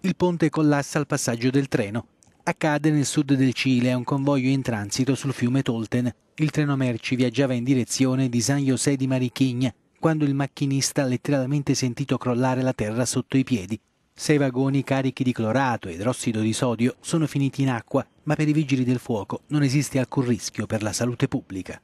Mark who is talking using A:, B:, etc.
A: Il ponte collassa al passaggio del treno. Accade nel sud del Cile a un convoglio in transito sul fiume Tolten. Il treno merci viaggiava in direzione di San José di Marichigna quando il macchinista ha letteralmente sentito crollare la terra sotto i piedi. Sei vagoni carichi di clorato e idrossido di sodio sono finiti in acqua, ma per i vigili del fuoco non esiste alcun rischio per la salute pubblica.